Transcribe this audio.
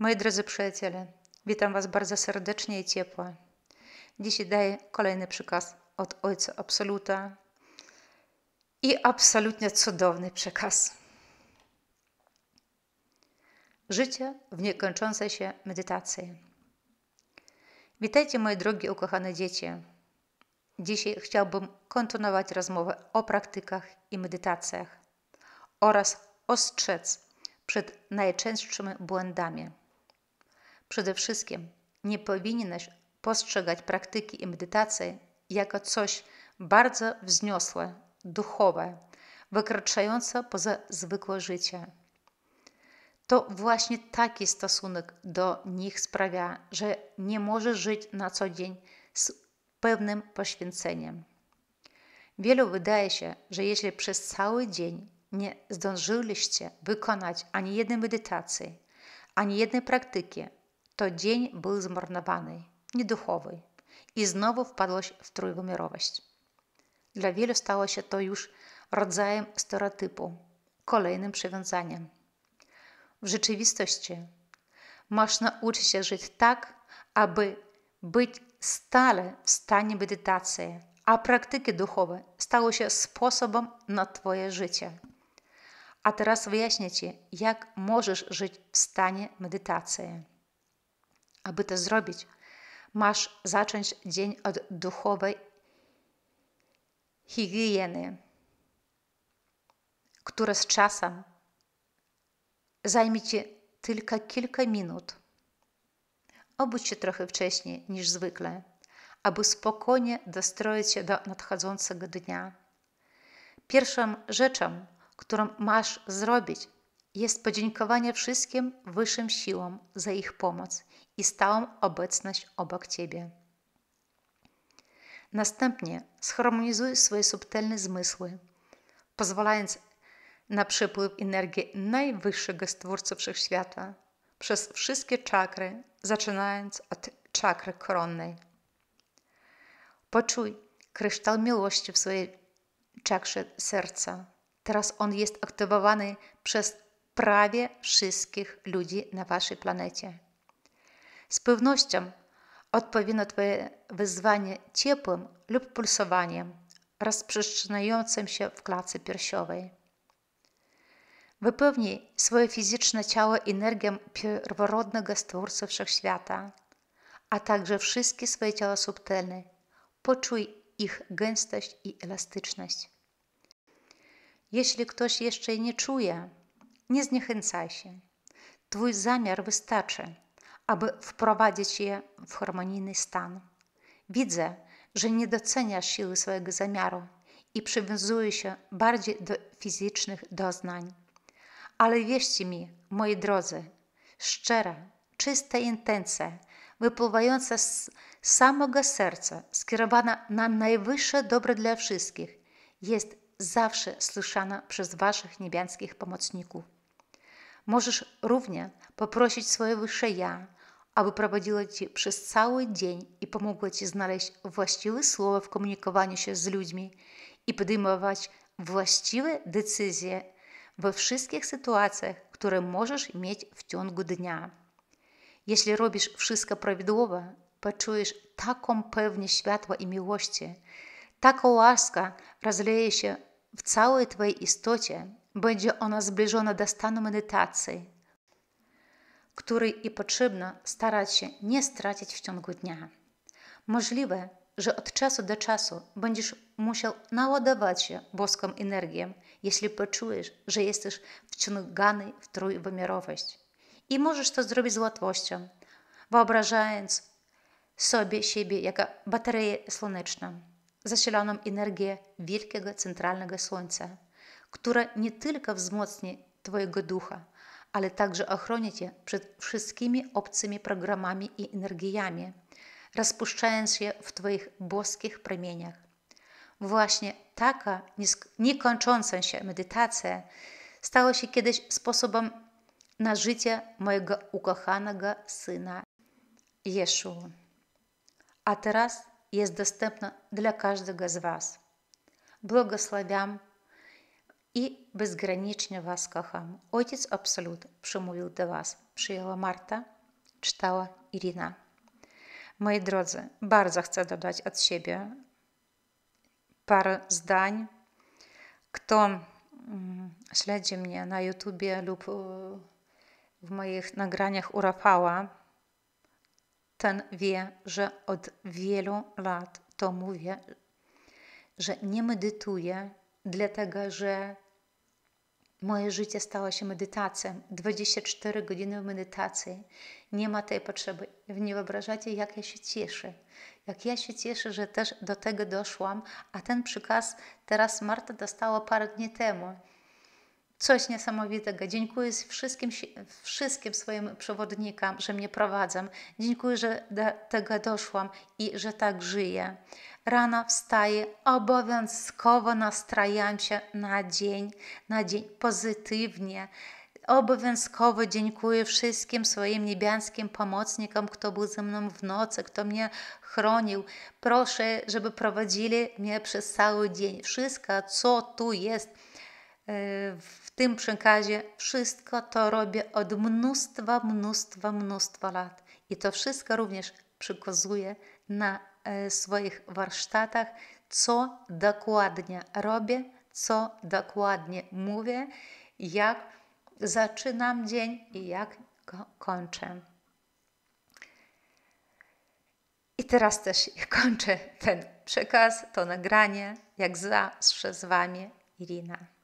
Moi drodzy przyjaciele, witam Was bardzo serdecznie i ciepło. Dzisiaj daję kolejny przykaz od Ojca Absoluta i absolutnie cudowny przekaz. Życie w niekończącej się medytacji. Witajcie, moi drogie ukochane dzieci. Dzisiaj chciałbym kontynuować rozmowę o praktykach i medytacjach oraz ostrzec przed najczęstszymi błędami – Przede wszystkim nie powinieneś postrzegać praktyki i medytacji jako coś bardzo wzniosłe, duchowe, wykraczające poza zwykłe życie. To właśnie taki stosunek do nich sprawia, że nie możesz żyć na co dzień z pewnym poświęceniem. Wielu wydaje się, że jeśli przez cały dzień nie zdążyliście wykonać ani jednej medytacji, ani jednej praktyki, to dzień był zmarnowany, nieduchowy i znowu wpadłeś w trójwymiarowość. Dla wielu stało się to już rodzajem stereotypu, kolejnym przywiązaniem. W rzeczywistości masz nauczyć się żyć tak, aby być stale w stanie medytacji, a praktyki duchowe stały się sposobem na Twoje życie. A teraz wyjaśnię Ci, jak możesz żyć w stanie medytacji. Aby to zrobić, masz zacząć dzień od duchowej higieny, która z czasem zajmie ci tylko kilka minut. Obudź się trochę wcześniej niż zwykle, aby spokojnie dostroić się do nadchodzącego dnia. Pierwszą rzeczą, którą masz zrobić, jest podziękowanie wszystkim wyższym siłom za ich pomoc i stałą obecność obok Ciebie. Następnie zharmonizuj swoje subtelne zmysły, pozwalając na przepływ energii najwyższego Stwórcy Wszechświata przez wszystkie czakry, zaczynając od czakry koronnej. Poczuj kryształ miłości w swojej czakrze serca. Teraz on jest aktywowany przez prawie wszystkich ludzi na Waszej planecie. Z pewnością odpowie na Twoje wyzwanie ciepłym lub pulsowaniem rozprzestrzeniającym się w klatce piersiowej. Wypełnij swoje fizyczne ciało energią pierworodnego Stwórcy Wszechświata, a także wszystkie swoje ciała subtelne. Poczuj ich gęstość i elastyczność. Jeśli ktoś jeszcze nie czuje, nie zniechęcaj się. Twój zamiar wystarczy aby wprowadzić je w harmonijny stan. Widzę, że nie doceniasz siły swojego zamiaru i przywiązuje się bardziej do fizycznych doznań. Ale wierzcie mi, moi drodzy, szczere, czyste intencje, wypływające z samego serca, skierowana na najwyższe dobre dla wszystkich, jest zawsze słyszana przez Waszych niebiańskich pomocników. Możesz równie poprosić swoje wyższe ja aby prowadziła Ci przez cały dzień i pomogła Ci znaleźć właściwe słowa w komunikowaniu się z ludźmi i podejmować właściwe decyzje we wszystkich sytuacjach, które możesz mieć w ciągu dnia. Jeśli robisz wszystko prawidłowo, poczujesz taką pewność światła i miłości. Taka łaska rozleje się w całej Twojej istocie. Będzie ona zbliżona do stanu medytacji której i potrzebno starać się nie stracić w ciągu dnia. Możliwe, że od czasu do czasu będziesz musiał naładować się boską energią, jeśli poczujesz, że jesteś wciągany w trójwymiarowość. I możesz to zrobić z łatwością, wyobrażając sobie siebie jako baterię słoneczną, zasilaną energią wielkiego centralnego słońca, która nie tylko wzmocni Twojego ducha, ale także ochroni Cię przed wszystkimi obcymi programami i energiami, rozpuszczając je w Twoich boskich promieniach. Właśnie taka niekończąca się medytacja stała się kiedyś sposobem na życie mojego ukochanego syna Jeszu. A teraz jest dostępna dla każdego z Was. Błogosławiam i bezgranicznie Was kocham. Ojciec Absolut przemówił do Was. Przyjęła Marta, czytała Irina. Moi drodzy, bardzo chcę dodać od siebie parę zdań. Kto mm, śledzi mnie na YouTubie lub e, w moich nagraniach u Rafała, ten wie, że od wielu lat to mówię, że nie medytuję dlatego że moje życie stało się medytacją. 24 godziny w medytacji. Nie ma tej potrzeby. Nie wyobrażacie, jak ja się cieszę. Jak ja się cieszę, że też do tego doszłam, a ten przykaz teraz Marta dostała parę dni temu. Coś niesamowitego. Dziękuję wszystkim, wszystkim swoim przewodnikom, że mnie prowadzą. Dziękuję, że do tego doszłam i że tak żyję. Rano wstaję obowiązkowo nastrajam się na dzień, na dzień pozytywnie. Obowiązkowo dziękuję wszystkim swoim niebiańskim pomocnikom, kto był ze mną w nocy, kto mnie chronił. Proszę, żeby prowadzili mnie przez cały dzień. Wszystko, co tu jest e, w tym przekazie, wszystko to robię od mnóstwa, mnóstwa, mnóstwa lat. I to wszystko również przykazuje na E, swoich warsztatach, co dokładnie robię, co dokładnie mówię, jak zaczynam dzień i jak go kończę. I teraz też kończę ten przekaz, to nagranie, jak zawsze z Wami Irina.